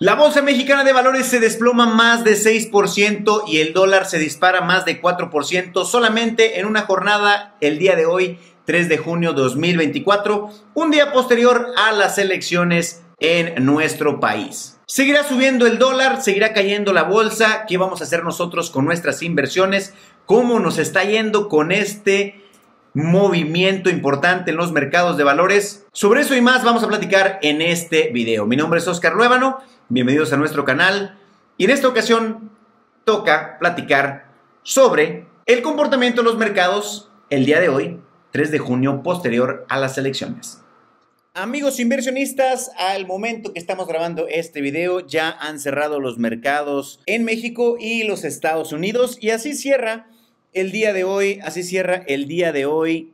La Bolsa Mexicana de Valores se desploma más de 6% y el dólar se dispara más de 4% solamente en una jornada el día de hoy, 3 de junio 2024, un día posterior a las elecciones en nuestro país. Seguirá subiendo el dólar, seguirá cayendo la bolsa. ¿Qué vamos a hacer nosotros con nuestras inversiones? ¿Cómo nos está yendo con este movimiento importante en los mercados de valores. Sobre eso y más vamos a platicar en este video. Mi nombre es Oscar Luévano, bienvenidos a nuestro canal y en esta ocasión toca platicar sobre el comportamiento de los mercados el día de hoy, 3 de junio, posterior a las elecciones. Amigos inversionistas, al momento que estamos grabando este video ya han cerrado los mercados en México y los Estados Unidos y así cierra el día de hoy, así cierra el día de hoy,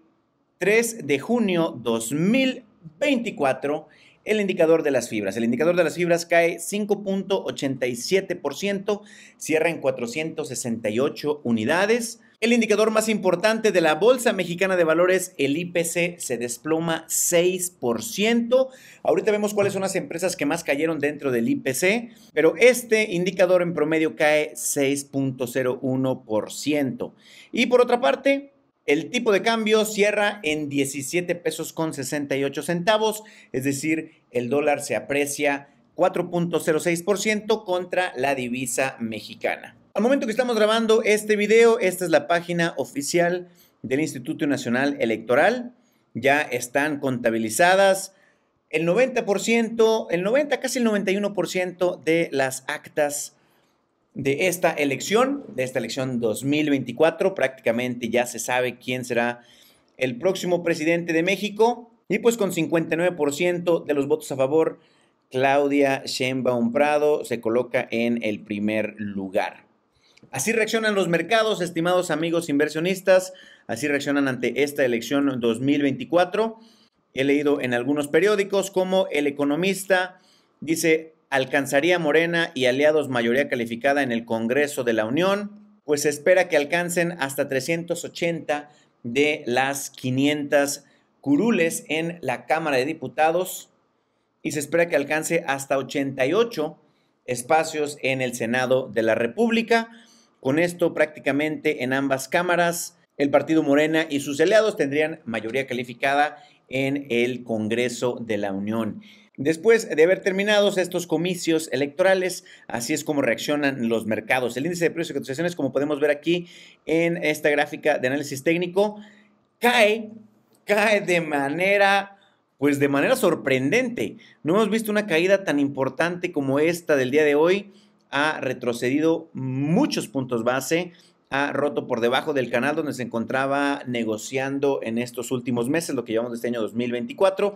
3 de junio 2024, el indicador de las fibras. El indicador de las fibras cae 5.87%, cierra en 468 unidades. El indicador más importante de la Bolsa Mexicana de Valores, el IPC, se desploma 6%. Ahorita vemos cuáles son las empresas que más cayeron dentro del IPC, pero este indicador en promedio cae 6.01%. Y por otra parte, el tipo de cambio cierra en 17 pesos con 68 centavos, es decir, el dólar se aprecia 4.06% contra la divisa mexicana. Al momento que estamos grabando este video, esta es la página oficial del Instituto Nacional Electoral. Ya están contabilizadas el 90%, el 90, casi el 91% de las actas de esta elección, de esta elección 2024. Prácticamente ya se sabe quién será el próximo presidente de México. Y pues con 59% de los votos a favor, Claudia Sheinbaum Prado se coloca en el primer lugar. Así reaccionan los mercados, estimados amigos inversionistas, así reaccionan ante esta elección 2024. He leído en algunos periódicos como El Economista dice, ¿alcanzaría Morena y aliados mayoría calificada en el Congreso de la Unión? Pues se espera que alcancen hasta 380 de las 500 curules en la Cámara de Diputados y se espera que alcance hasta 88 espacios en el Senado de la República. Con esto prácticamente en ambas cámaras, el partido Morena y sus aliados tendrían mayoría calificada en el Congreso de la Unión. Después de haber terminados estos comicios electorales, así es como reaccionan los mercados. El índice de precios y cotizaciones, como podemos ver aquí en esta gráfica de análisis técnico, cae, cae de manera, pues de manera sorprendente. No hemos visto una caída tan importante como esta del día de hoy ha retrocedido muchos puntos base, ha roto por debajo del canal donde se encontraba negociando en estos últimos meses, lo que llevamos de este año 2024.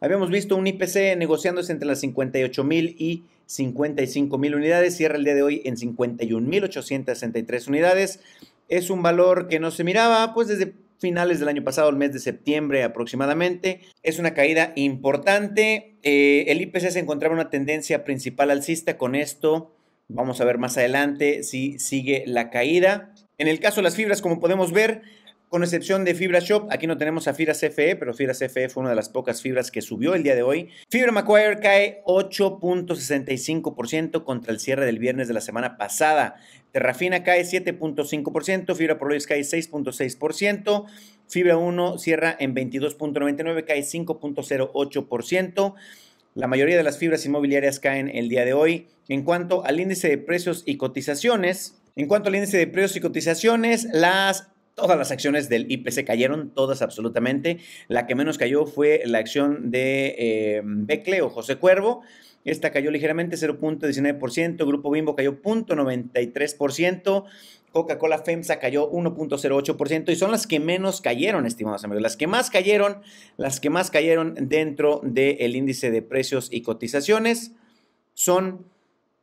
Habíamos visto un IPC negociándose entre las 58 mil y 55 mil unidades, cierra el día de hoy en 51 mil unidades. Es un valor que no se miraba pues desde finales del año pasado, el mes de septiembre aproximadamente. Es una caída importante. Eh, el IPC se encontraba en una tendencia principal alcista con esto Vamos a ver más adelante si sigue la caída. En el caso de las fibras, como podemos ver, con excepción de Fibra Shop, aquí no tenemos a Fibra CFE, pero Fibra CFE fue una de las pocas fibras que subió el día de hoy. Fibra Macquarie cae 8.65% contra el cierre del viernes de la semana pasada. Terrafina cae 7.5%, Fibra Prologis cae 6.6%, Fibra 1 cierra en 22.99, cae 5.08%. La mayoría de las fibras inmobiliarias caen el día de hoy. En cuanto al índice de precios y cotizaciones, en cuanto al índice de precios y cotizaciones, las Todas las acciones del IPC cayeron, todas absolutamente. La que menos cayó fue la acción de eh, Becle o José Cuervo. Esta cayó ligeramente, 0.19%. Grupo Bimbo cayó 0.93%. Coca-Cola FEMSA cayó 1.08% y son las que menos cayeron, estimados amigos. Las que más cayeron, las que más cayeron dentro del índice de precios y cotizaciones son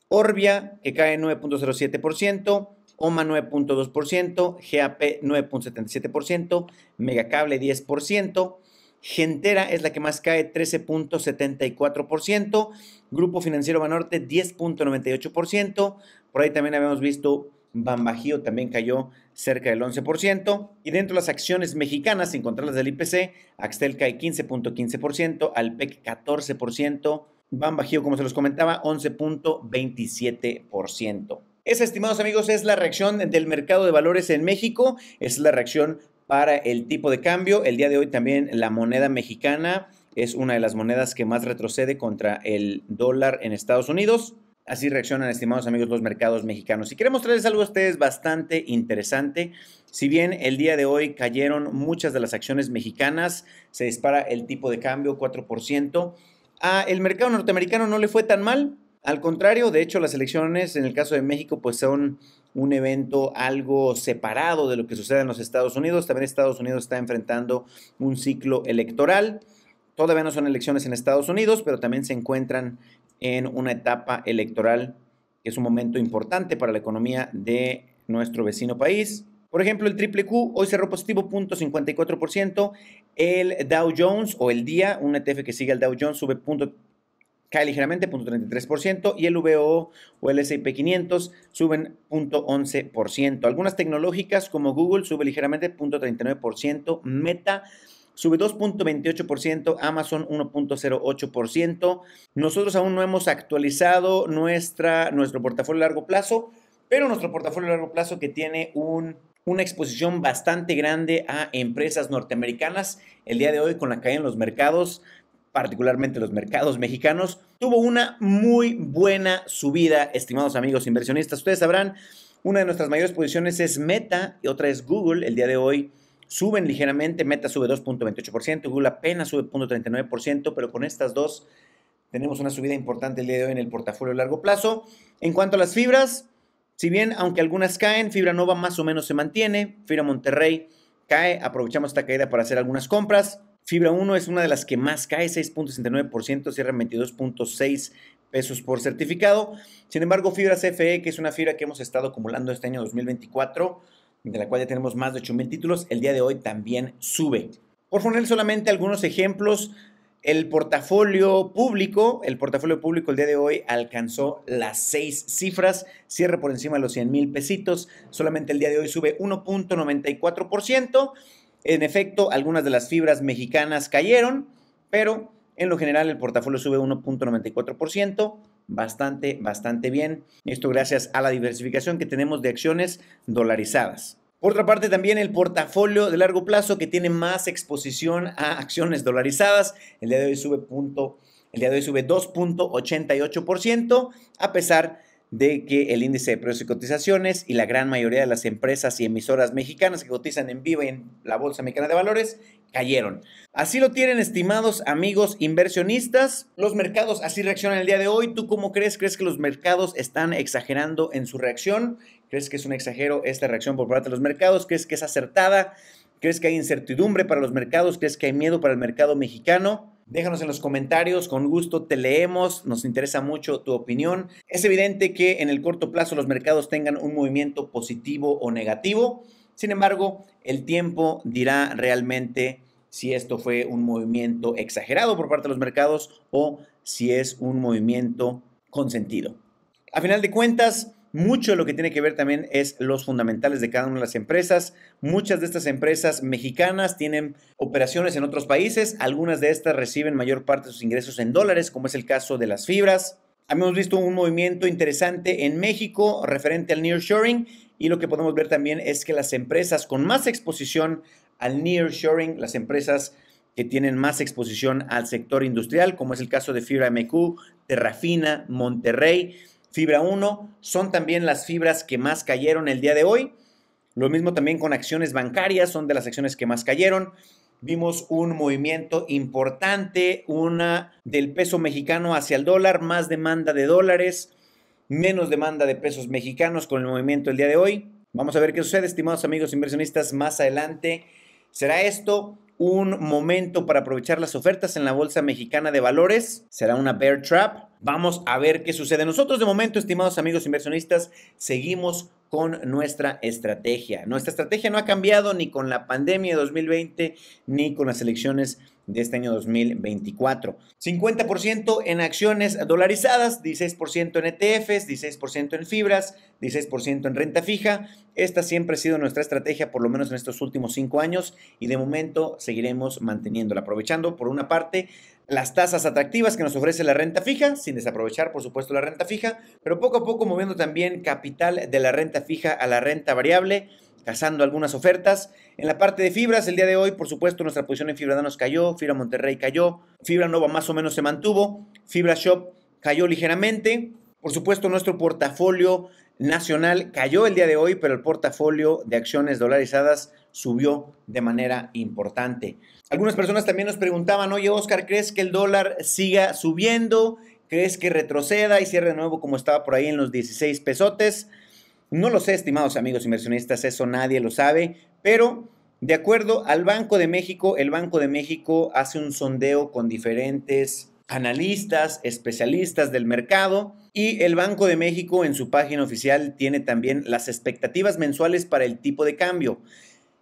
Orbia, que cae 9.07%, OMA 9.2%, GAP 9.77%, Megacable 10%. Gentera es la que más cae, 13.74%. Grupo Financiero Banorte, 10.98%. Por ahí también habíamos visto Bajío también cayó cerca del 11%. Y dentro de las acciones mexicanas, sin contar las del IPC, Axtel cae 15.15%, Alpec 14%, Bajío, como se los comentaba, 11.27%. Esa, estimados amigos, es la reacción del mercado de valores en México, es la reacción para el tipo de cambio. El día de hoy también la moneda mexicana es una de las monedas que más retrocede contra el dólar en Estados Unidos. Así reaccionan, estimados amigos, los mercados mexicanos. Y queremos traerles algo a ustedes bastante interesante. Si bien el día de hoy cayeron muchas de las acciones mexicanas, se dispara el tipo de cambio 4%, a el mercado norteamericano no le fue tan mal. Al contrario, de hecho, las elecciones en el caso de México pues son un evento algo separado de lo que sucede en los Estados Unidos. También Estados Unidos está enfrentando un ciclo electoral. Todavía no son elecciones en Estados Unidos, pero también se encuentran en una etapa electoral que es un momento importante para la economía de nuestro vecino país. Por ejemplo, el triple Q hoy cerró positivo 54% el Dow Jones o el DIA, un ETF que sigue al Dow Jones sube punto, cae ligeramente 33% y el VOO o el S&P 500 suben 0.11%. Algunas tecnológicas como Google sube ligeramente 0.39%, Meta sube 2.28%, Amazon 1.08%. Nosotros aún no hemos actualizado nuestra, nuestro portafolio a largo plazo, pero nuestro portafolio a largo plazo que tiene una exposición bastante grande a empresas norteamericanas, el día de hoy con la caída en los mercados, particularmente los mercados mexicanos, tuvo una muy buena subida, estimados amigos inversionistas. Ustedes sabrán, una de nuestras mayores posiciones es Meta y otra es Google. El día de hoy Suben ligeramente, Meta sube 2.28%, Google apenas sube 0.39%, pero con estas dos tenemos una subida importante el día de hoy en el portafolio a largo plazo. En cuanto a las fibras, si bien aunque algunas caen, Fibra Nova más o menos se mantiene, Fibra Monterrey cae, aprovechamos esta caída para hacer algunas compras. Fibra 1 es una de las que más cae, 6.69%, cierra 22.6 pesos por certificado. Sin embargo, Fibra CFE, que es una fibra que hemos estado acumulando este año 2024, de la cual ya tenemos más de mil títulos, el día de hoy también sube. Por poner solamente algunos ejemplos, el portafolio público, el portafolio público el día de hoy alcanzó las seis cifras, cierre por encima de los 100 mil pesitos, solamente el día de hoy sube 1.94%. En efecto, algunas de las fibras mexicanas cayeron, pero en lo general, el portafolio sube 1.94%, bastante, bastante bien. Esto gracias a la diversificación que tenemos de acciones dolarizadas. Por otra parte, también el portafolio de largo plazo que tiene más exposición a acciones dolarizadas. El día de hoy sube, punto, el de hoy 2.88%, a pesar de que el índice de precios y cotizaciones y la gran mayoría de las empresas y emisoras mexicanas que cotizan en vivo en la Bolsa Mexicana de Valores cayeron. Así lo tienen, estimados amigos inversionistas. Los mercados así reaccionan el día de hoy. ¿Tú cómo crees? ¿Crees que los mercados están exagerando en su reacción? ¿Crees que es un exagero esta reacción por parte de los mercados? ¿Crees que es acertada? ¿Crees que hay incertidumbre para los mercados? ¿Crees que hay miedo para el mercado mexicano? Déjanos en los comentarios, con gusto te leemos, nos interesa mucho tu opinión. Es evidente que en el corto plazo los mercados tengan un movimiento positivo o negativo, sin embargo, el tiempo dirá realmente si esto fue un movimiento exagerado por parte de los mercados o si es un movimiento consentido. A final de cuentas, mucho lo que tiene que ver también es los fundamentales de cada una de las empresas. Muchas de estas empresas mexicanas tienen operaciones en otros países. Algunas de estas reciben mayor parte de sus ingresos en dólares, como es el caso de las fibras. Hemos visto un movimiento interesante en México referente al nearshoring y lo que podemos ver también es que las empresas con más exposición al nearshoring, las empresas que tienen más exposición al sector industrial, como es el caso de Fibra MQ, Terrafina, Monterrey, fibra 1, son también las fibras que más cayeron el día de hoy. Lo mismo también con acciones bancarias, son de las acciones que más cayeron. Vimos un movimiento importante, una del peso mexicano hacia el dólar, más demanda de dólares, menos demanda de pesos mexicanos con el movimiento el día de hoy. Vamos a ver qué sucede, estimados amigos inversionistas, más adelante. ¿Será esto un momento para aprovechar las ofertas en la Bolsa Mexicana de Valores. Será una bear trap. Vamos a ver qué sucede. Nosotros de momento, estimados amigos inversionistas, seguimos con nuestra estrategia. Nuestra estrategia no ha cambiado ni con la pandemia de 2020 ni con las elecciones de este año 2024. 50% en acciones dolarizadas, 16% en ETFs, 16% en fibras, 16% en renta fija. Esta siempre ha sido nuestra estrategia, por lo menos en estos últimos cinco años, y de momento seguiremos manteniéndola, aprovechando por una parte las tasas atractivas que nos ofrece la renta fija, sin desaprovechar por supuesto la renta fija, pero poco a poco moviendo también capital de la renta fija a la renta variable, cazando algunas ofertas. En la parte de fibras, el día de hoy, por supuesto, nuestra posición en Fibra nos cayó, Fibra Monterrey cayó, Fibra Nova más o menos se mantuvo, Fibra Shop cayó ligeramente. Por supuesto, nuestro portafolio Nacional cayó el día de hoy, pero el portafolio de acciones dolarizadas subió de manera importante. Algunas personas también nos preguntaban, oye Oscar, ¿crees que el dólar siga subiendo? ¿Crees que retroceda y cierre de nuevo como estaba por ahí en los 16 pesotes? No lo sé, estimados amigos inversionistas, eso nadie lo sabe, pero de acuerdo al Banco de México, el Banco de México hace un sondeo con diferentes analistas, especialistas del mercado y el Banco de México en su página oficial tiene también las expectativas mensuales para el tipo de cambio.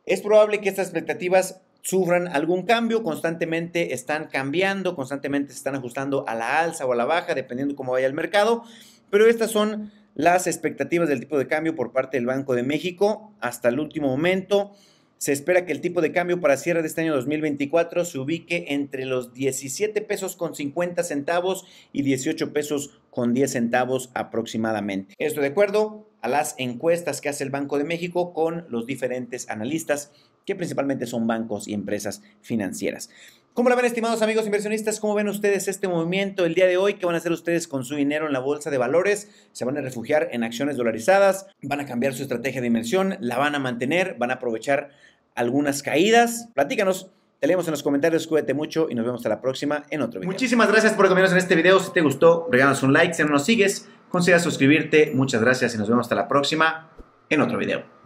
Es probable que estas expectativas sufran algún cambio, constantemente están cambiando, constantemente se están ajustando a la alza o a la baja, dependiendo cómo vaya el mercado, pero estas son las expectativas del tipo de cambio por parte del Banco de México hasta el último momento. Se espera que el tipo de cambio para cierre de este año 2024 se ubique entre los 17 pesos con 50 centavos y 18 pesos con 10 centavos aproximadamente. Esto de acuerdo a las encuestas que hace el Banco de México con los diferentes analistas que principalmente son bancos y empresas financieras. ¿Cómo la ven, estimados amigos inversionistas? ¿Cómo ven ustedes este movimiento el día de hoy? ¿Qué van a hacer ustedes con su dinero en la bolsa de valores? ¿Se van a refugiar en acciones dolarizadas? ¿Van a cambiar su estrategia de inversión? ¿La van a mantener? ¿Van a aprovechar algunas caídas? Platícanos. Te leemos en los comentarios, cuídate mucho y nos vemos hasta la próxima en otro video. Muchísimas gracias por acompañarnos en este video. Si te gustó, regálanos un like. Si no nos sigues, considera suscribirte. Muchas gracias y nos vemos hasta la próxima en otro video.